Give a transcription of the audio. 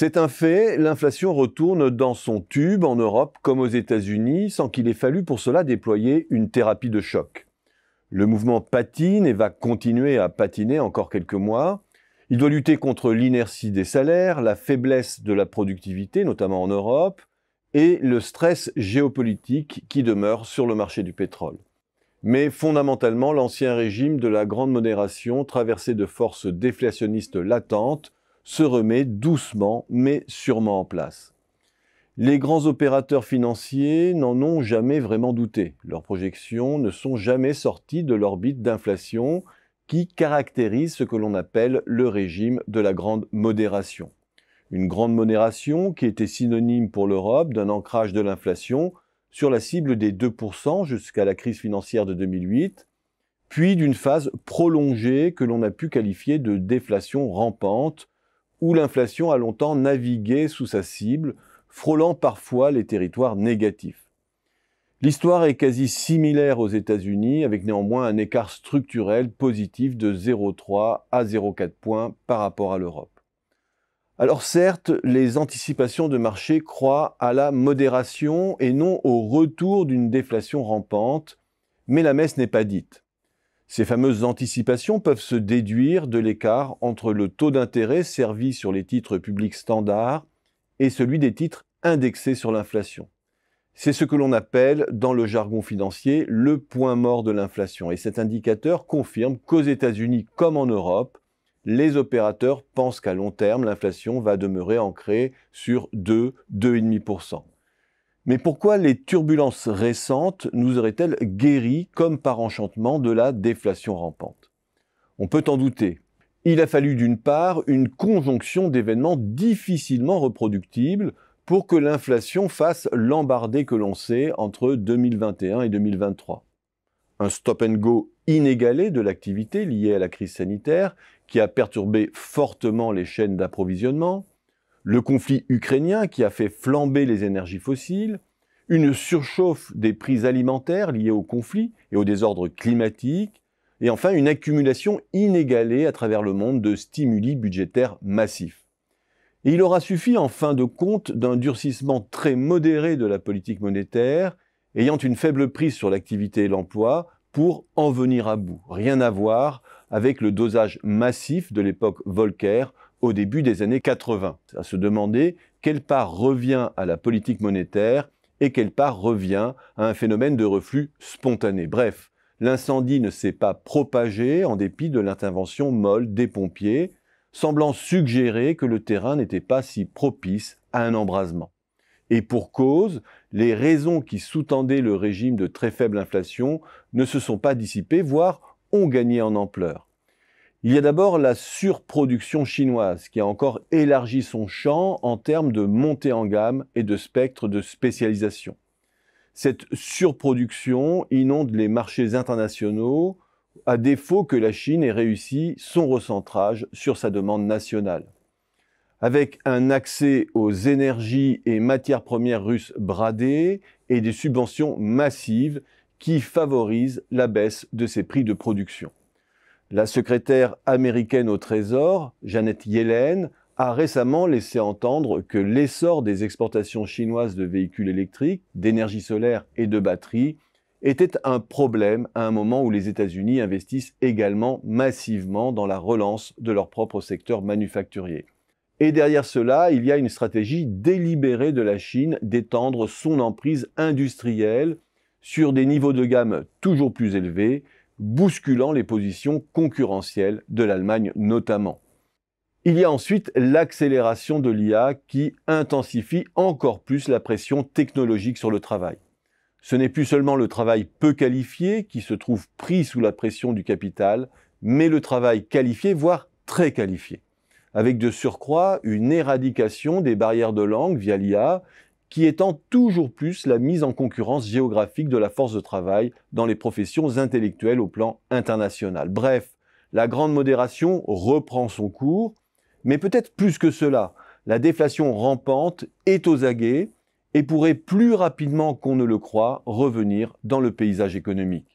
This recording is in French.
C'est un fait, l'inflation retourne dans son tube en Europe comme aux États-Unis sans qu'il ait fallu pour cela déployer une thérapie de choc. Le mouvement patine et va continuer à patiner encore quelques mois. Il doit lutter contre l'inertie des salaires, la faiblesse de la productivité, notamment en Europe, et le stress géopolitique qui demeure sur le marché du pétrole. Mais fondamentalement, l'ancien régime de la grande modération, traversé de forces déflationnistes latentes, se remet doucement mais sûrement en place. Les grands opérateurs financiers n'en ont jamais vraiment douté. Leurs projections ne sont jamais sorties de l'orbite d'inflation qui caractérise ce que l'on appelle le régime de la grande modération. Une grande modération qui était synonyme pour l'Europe d'un ancrage de l'inflation sur la cible des 2% jusqu'à la crise financière de 2008, puis d'une phase prolongée que l'on a pu qualifier de déflation rampante où l'inflation a longtemps navigué sous sa cible, frôlant parfois les territoires négatifs. L'histoire est quasi similaire aux États-Unis, avec néanmoins un écart structurel positif de 0,3 à 0,4 points par rapport à l'Europe. Alors certes, les anticipations de marché croient à la modération et non au retour d'une déflation rampante, mais la messe n'est pas dite. Ces fameuses anticipations peuvent se déduire de l'écart entre le taux d'intérêt servi sur les titres publics standards et celui des titres indexés sur l'inflation. C'est ce que l'on appelle, dans le jargon financier, le point mort de l'inflation. Et cet indicateur confirme qu'aux États-Unis comme en Europe, les opérateurs pensent qu'à long terme, l'inflation va demeurer ancrée sur 2, 2,5%. Mais pourquoi les turbulences récentes nous auraient-elles guéri, comme par enchantement de la déflation rampante On peut en douter. Il a fallu d'une part une conjonction d'événements difficilement reproductibles pour que l'inflation fasse l'embardée que l'on sait entre 2021 et 2023. Un stop and go inégalé de l'activité liée à la crise sanitaire qui a perturbé fortement les chaînes d'approvisionnement, le conflit ukrainien qui a fait flamber les énergies fossiles, une surchauffe des prix alimentaires liées au conflit et au désordre climatique, et enfin une accumulation inégalée à travers le monde de stimuli budgétaires massifs. Et il aura suffi en fin de compte d'un durcissement très modéré de la politique monétaire, ayant une faible prise sur l'activité et l'emploi, pour en venir à bout. Rien à voir avec le dosage massif de l'époque Volcker au début des années 80, à se demander quelle part revient à la politique monétaire et quelle part revient à un phénomène de reflux spontané. Bref, l'incendie ne s'est pas propagé en dépit de l'intervention molle des pompiers, semblant suggérer que le terrain n'était pas si propice à un embrasement. Et pour cause, les raisons qui sous-tendaient le régime de très faible inflation ne se sont pas dissipées, voire ont gagné en ampleur. Il y a d'abord la surproduction chinoise qui a encore élargi son champ en termes de montée en gamme et de spectre de spécialisation. Cette surproduction inonde les marchés internationaux à défaut que la Chine ait réussi son recentrage sur sa demande nationale. Avec un accès aux énergies et matières premières russes bradées et des subventions massives qui favorisent la baisse de ses prix de production. La secrétaire américaine au Trésor, Janet Yellen, a récemment laissé entendre que l'essor des exportations chinoises de véhicules électriques, d'énergie solaire et de batteries était un problème à un moment où les États-Unis investissent également massivement dans la relance de leur propre secteur manufacturier. Et derrière cela, il y a une stratégie délibérée de la Chine d'étendre son emprise industrielle sur des niveaux de gamme toujours plus élevés bousculant les positions concurrentielles de l'Allemagne notamment. Il y a ensuite l'accélération de l'IA qui intensifie encore plus la pression technologique sur le travail. Ce n'est plus seulement le travail peu qualifié qui se trouve pris sous la pression du capital, mais le travail qualifié, voire très qualifié. Avec de surcroît une éradication des barrières de langue via l'IA qui étend toujours plus la mise en concurrence géographique de la force de travail dans les professions intellectuelles au plan international. Bref, la grande modération reprend son cours, mais peut-être plus que cela. La déflation rampante est aux aguets et pourrait plus rapidement qu'on ne le croit revenir dans le paysage économique.